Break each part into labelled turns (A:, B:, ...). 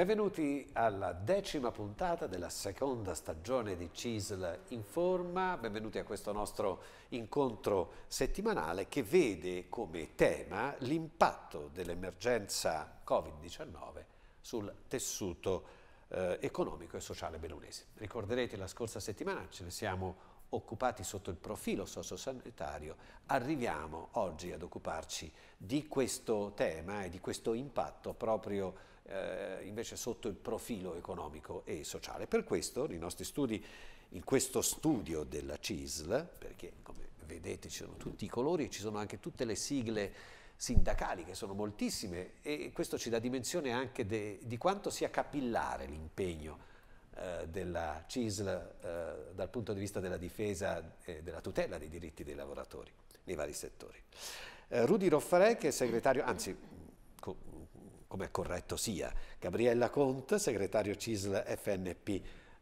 A: Benvenuti alla decima puntata della seconda stagione di CISL in forma, benvenuti a questo nostro incontro settimanale che vede come tema l'impatto dell'emergenza Covid-19 sul tessuto eh, economico e sociale belunese. Ricorderete la scorsa settimana ce ne siamo occupati sotto il profilo sociosanitario, arriviamo oggi ad occuparci di questo tema e di questo impatto proprio eh, invece sotto il profilo economico e sociale. Per questo nei nostri studi, in questo studio della CISL, perché come vedete ci sono tutti i colori e ci sono anche tutte le sigle sindacali che sono moltissime e questo ci dà dimensione anche de, di quanto sia capillare l'impegno eh, della CISL eh, dal punto di vista della difesa e della tutela dei diritti dei lavoratori nei vari settori. Eh, Rudi Roffarè che è segretario, anzi co come è corretto sia, Gabriella Conte, segretario CISL FNP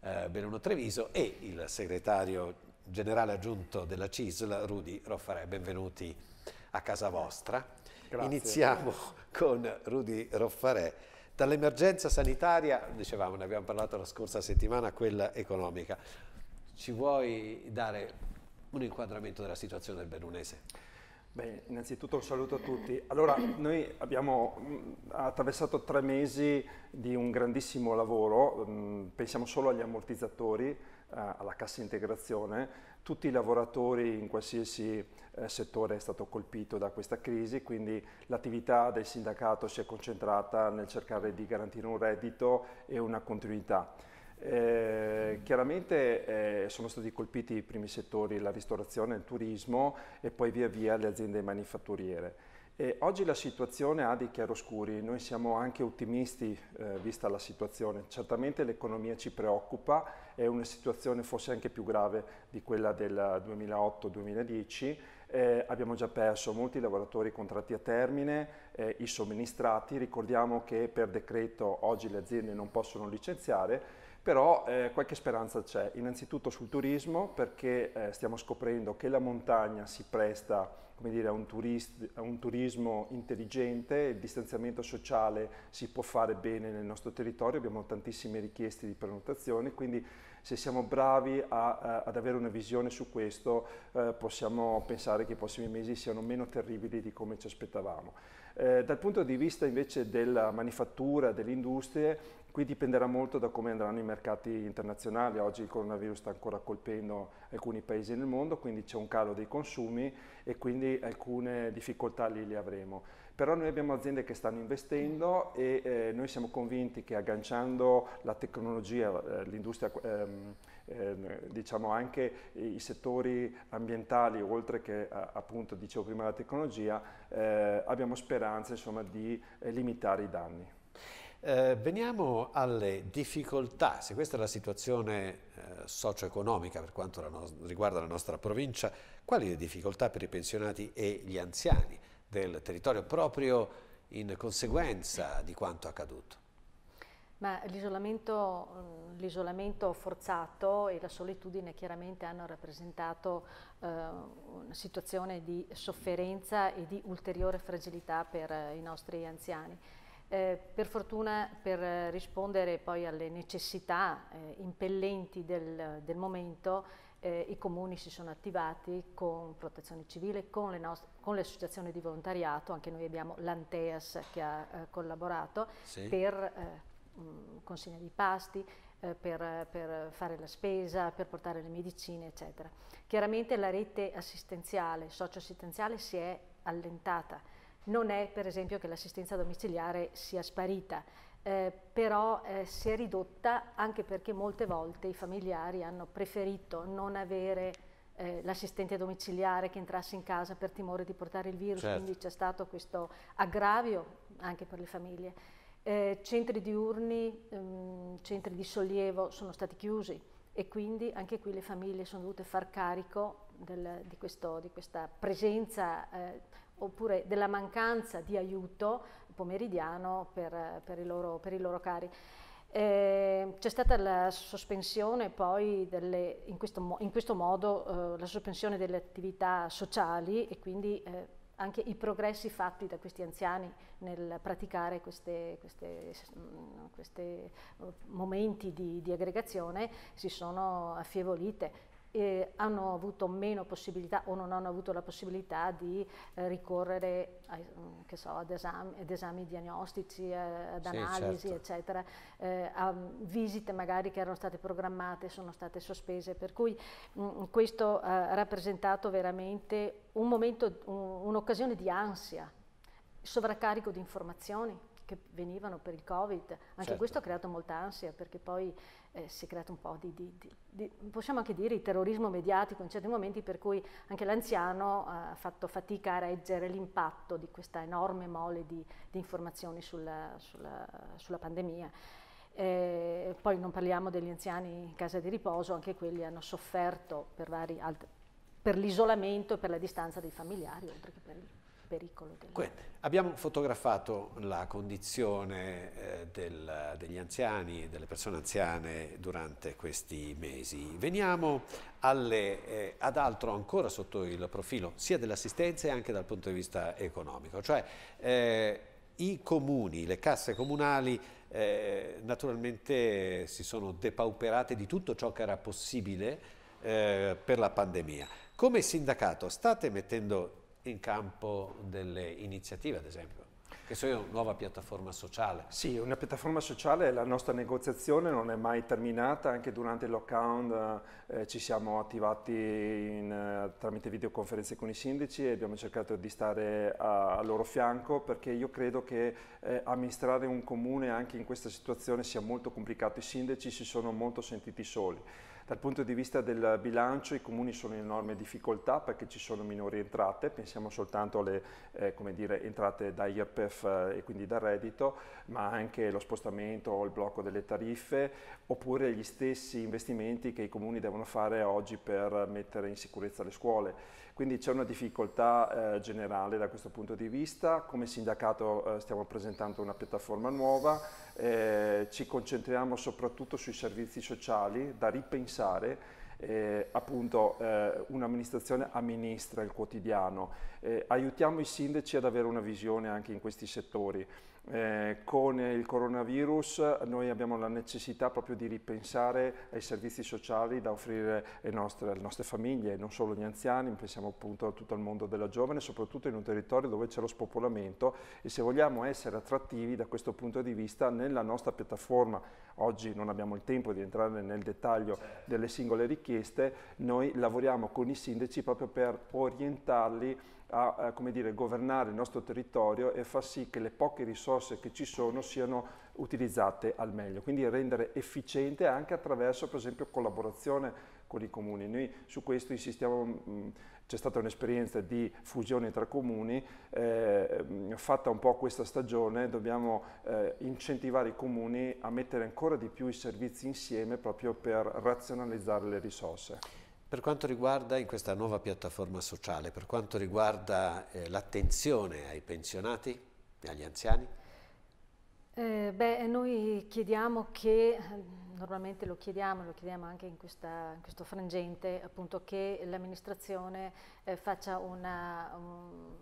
A: eh, Belluno Treviso e il segretario generale aggiunto della CISL, Rudi Roffarè. Benvenuti a casa vostra. Grazie. Iniziamo con Rudi Roffarè Dall'emergenza sanitaria, dicevamo, ne abbiamo parlato la scorsa settimana, quella economica. Ci vuoi dare un inquadramento della situazione del Bellunese?
B: Beh, innanzitutto un saluto a tutti. Allora, noi abbiamo mm, attraversato tre mesi di un grandissimo lavoro, mm, pensiamo solo agli ammortizzatori, eh, alla cassa integrazione, tutti i lavoratori in qualsiasi eh, settore è stato colpito da questa crisi, quindi l'attività del sindacato si è concentrata nel cercare di garantire un reddito e una continuità. Eh, chiaramente eh, sono stati colpiti i primi settori, la ristorazione, il turismo e poi via via le aziende manifatturiere. E oggi la situazione ha dei chiaroscuri, noi siamo anche ottimisti eh, vista la situazione, certamente l'economia ci preoccupa, è una situazione forse anche più grave di quella del 2008-2010, eh, abbiamo già perso molti lavoratori contratti a termine, eh, i somministrati. Ricordiamo che per decreto oggi le aziende non possono licenziare, però eh, qualche speranza c'è. Innanzitutto sul turismo, perché eh, stiamo scoprendo che la montagna si presta dire, a, un turist, a un turismo intelligente, il distanziamento sociale si può fare bene nel nostro territorio, abbiamo tantissime richieste di prenotazioni, quindi se siamo bravi a, a, ad avere una visione su questo, eh, possiamo pensare che i prossimi mesi siano meno terribili di come ci aspettavamo. Eh, dal punto di vista invece della manifattura, delle industrie, qui dipenderà molto da come andranno i mercati internazionali. Oggi il coronavirus sta ancora colpendo alcuni paesi nel mondo, quindi c'è un calo dei consumi e quindi alcune difficoltà lì le avremo però noi abbiamo aziende che stanno investendo e eh, noi siamo convinti che agganciando la tecnologia, eh, l'industria, ehm, ehm, diciamo anche i settori ambientali, oltre che appunto dicevo prima la tecnologia, eh, abbiamo speranza insomma, di eh, limitare i danni. Eh, veniamo
A: alle difficoltà, se questa è la situazione eh, socio-economica per quanto la no riguarda la nostra provincia, quali le difficoltà per i pensionati e gli anziani? del territorio proprio in conseguenza di quanto accaduto.
C: Ma mm, l'isolamento, forzato e la solitudine chiaramente hanno rappresentato eh, una situazione di sofferenza e di ulteriore fragilità per eh, i nostri anziani. Eh, per fortuna, per rispondere poi alle necessità eh, impellenti del, del momento, eh, i comuni si sono attivati con protezione civile, con le, nostre, con le, associazioni di volontariato, anche noi abbiamo l'Anteas che ha eh, collaborato sì. per eh, consegna di pasti, eh, per, per, fare la spesa, per portare le medicine, eccetera. Chiaramente la rete assistenziale, socio-assistenziale si è allentata. Non è per esempio che l'assistenza domiciliare sia sparita, eh, però eh, si è ridotta anche perché molte volte i familiari hanno preferito non avere eh, l'assistente domiciliare che entrasse in casa per timore di portare il virus, certo. quindi c'è stato questo aggravio anche per le famiglie. Eh, centri diurni, ehm, centri di sollievo sono stati chiusi e quindi anche qui le famiglie sono dovute far carico del, di, questo, di, questa presenza eh, oppure della mancanza di aiuto pomeridiano per, per, i, loro, per i, loro, cari. Eh, c'è stata la sospensione poi delle, in, questo, in, questo, modo eh, la sospensione delle attività sociali e quindi eh, anche i progressi fatti da questi anziani nel praticare questi eh, momenti di, di aggregazione si sono affievolite eh, hanno avuto meno possibilità o non hanno avuto la possibilità di eh, ricorrere a, mm, so, ad, esami, ad, esami, diagnostici, a, eh, ad sì, analisi, certo. eccetera, eh, a visite magari che erano state programmate sono state sospese, per cui mh, mm, questo ha rappresentato veramente un momento, un'occasione di ansia, sovraccarico di informazioni che venivano per il Covid, anche certo. questo ha creato molta ansia perché poi eh, si è creato un po' di, di, di, possiamo anche dire, il terrorismo mediatico in certi momenti per cui anche l'anziano ha fatto fatica a reggere l'impatto di questa enorme mole di, di informazioni sulla, sulla, sulla pandemia. Eh, poi non parliamo degli anziani in casa di riposo, anche quelli hanno sofferto per, per l'isolamento e per la distanza dei familiari, oltre che per il pericolo. del
A: Della... Abbiamo fotografato la condizione eh, del, degli anziani, delle persone anziane durante questi mesi. Veniamo alle, eh, ad altro ancora sotto il profilo sia dell'assistenza e anche dal punto di vista economico, cioè eh, i comuni, le casse comunali eh, naturalmente si sono depauperate di tutto ciò che era possibile eh, per la pandemia. Come sindacato state mettendo in campo delle iniziative, ad esempio? Che sono una nuova piattaforma sociale.
B: Sì, una piattaforma sociale, la nostra negoziazione non è mai terminata, anche durante il lockdown eh, ci siamo attivati in, eh, tramite videoconferenze con i sindaci e abbiamo cercato di stare a, a loro fianco perché io credo che eh, amministrare un comune anche in questa situazione sia molto complicato, i sindaci si sono molto sentiti soli. Dal punto di vista del bilancio i comuni sono in enorme difficoltà perché ci sono minori entrate, pensiamo soltanto alle eh, dire, entrate da IRPEF eh, e quindi da reddito, ma anche lo spostamento o il blocco delle tariffe, oppure gli stessi investimenti che i comuni devono fare oggi per mettere in sicurezza le scuole. Quindi c'è una difficoltà eh, generale da questo punto di vista. Come sindacato eh, stiamo presentando una piattaforma nuova eh, ci concentriamo soprattutto sui servizi sociali da ripensare eh, appunto eh, un'amministrazione amministra il quotidiano. Eh, aiutiamo i sindaci ad avere una visione anche in questi settori. Eh, con il coronavirus noi abbiamo la necessità proprio di ripensare ai servizi sociali da offrire alle nostre, alle nostre famiglie, non solo agli anziani, pensiamo appunto a tutto il mondo della giovane, soprattutto in un territorio dove c'è lo spopolamento e se vogliamo essere attrattivi da questo punto di vista nella nostra piattaforma, oggi non abbiamo il tempo di entrare nel dettaglio certo. delle singole richieste, noi lavoriamo con i sindaci proprio per orientarli a, a eh, dire, governare il nostro territorio e far sì che le poche risorse risorse che ci sono siano utilizzate al meglio, quindi rendere efficiente anche attraverso per esempio collaborazione con i comuni. Noi su questo insistiamo, mm, c'è stata un'esperienza di fusione tra comuni, eh, fatta un po' questa stagione dobbiamo eh, incentivare i comuni a mettere ancora di più i servizi insieme proprio per razionalizzare le risorse.
A: Per quanto riguarda in questa nuova piattaforma sociale, per quanto riguarda eh, l'attenzione ai pensionati e agli anziani?
C: Eh, beh, noi chiediamo che, normalmente lo chiediamo, lo chiediamo anche in, questa, in questo frangente, appunto che l'amministrazione eh, um,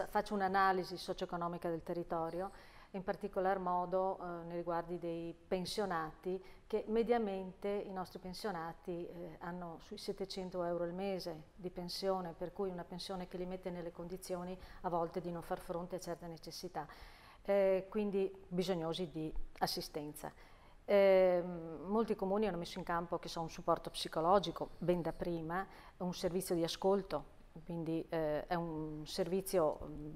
C: faccia un'analisi socio-economica del territorio in particolar modo eh, nei riguardi dei pensionati che mediamente i nostri pensionati eh, hanno sui 700 euro al mese di pensione per cui una pensione che li mette nelle condizioni a volte di non far fronte a certe necessità eh, quindi bisognosi di assistenza. Eh, molti comuni hanno messo in campo so, un supporto psicologico ben da prima, un servizio di ascolto, quindi eh, è un servizio mm,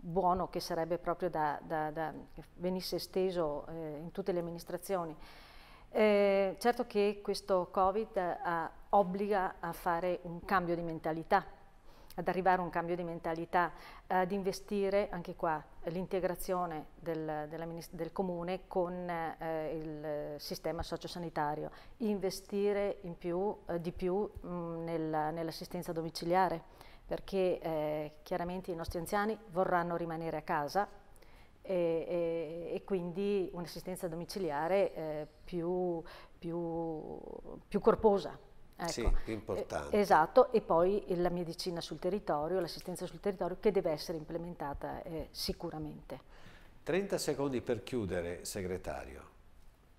C: buono che sarebbe proprio da, da, da che venisse esteso eh, in tutte le amministrazioni. certo che questo Covid eh, obbliga a fare un cambio di mentalità ad arrivare a un cambio di mentalità, ad eh, investire anche qua l'integrazione del, del, comune con eh, il sistema sociosanitario, investire in più, eh, di più mm, nell'assistenza domiciliare perché eh, chiaramente i nostri anziani vorranno rimanere a casa e, e, e quindi un'assistenza domiciliare eh, più, più, più corposa. Ecco. Sì, importante. esatto, e poi la medicina sul territorio, l'assistenza sul territorio che deve essere implementata eh, sicuramente.
A: 30 secondi per chiudere, segretario.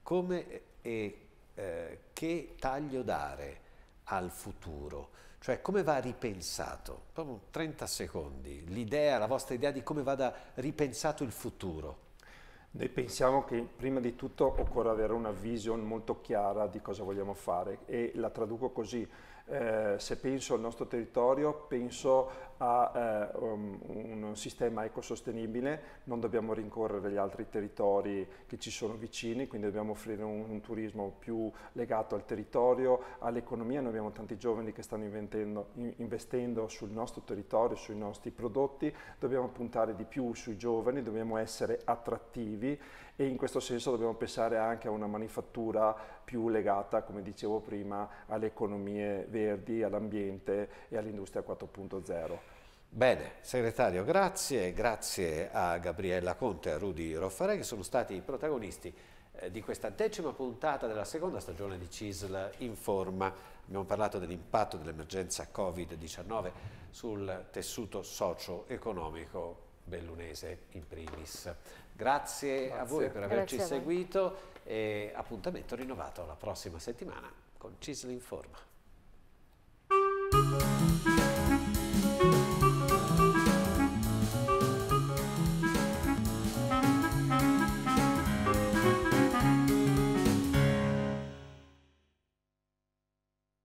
A: Come e eh, che taglio dare al futuro? Cioè come va ripensato? Proprio 30 secondi, l'idea, la vostra idea di come
B: vada ripensato il futuro. Noi pensiamo che prima di tutto occorra avere una vision molto chiara di cosa vogliamo fare e la traduco così. Eh, se penso al nostro territorio penso a eh, um, un sistema ecosostenibile, non dobbiamo rincorrere gli altri territori che ci sono vicini, quindi dobbiamo offrire un, un turismo più legato al territorio, all'economia, noi abbiamo tanti giovani che stanno investendo sul nostro territorio, sui nostri prodotti, dobbiamo puntare di più sui giovani, dobbiamo essere attrattivi e in questo senso dobbiamo pensare anche a una manifattura più legata, come dicevo prima, alle economie verdi, all'ambiente e all'industria 4.0.
A: Bene, segretario, grazie, grazie a Gabriella Conte e a Rudy Roffarè che sono stati i protagonisti eh, di questa decima puntata della seconda stagione di CISL Informa. Abbiamo parlato dell'impatto dell'emergenza Covid-19 sul tessuto socio-economico bellunese in primis. Grazie, Grazie. a voi per averci voi. seguito e appuntamento rinnovato la prossima settimana con CISL Informa.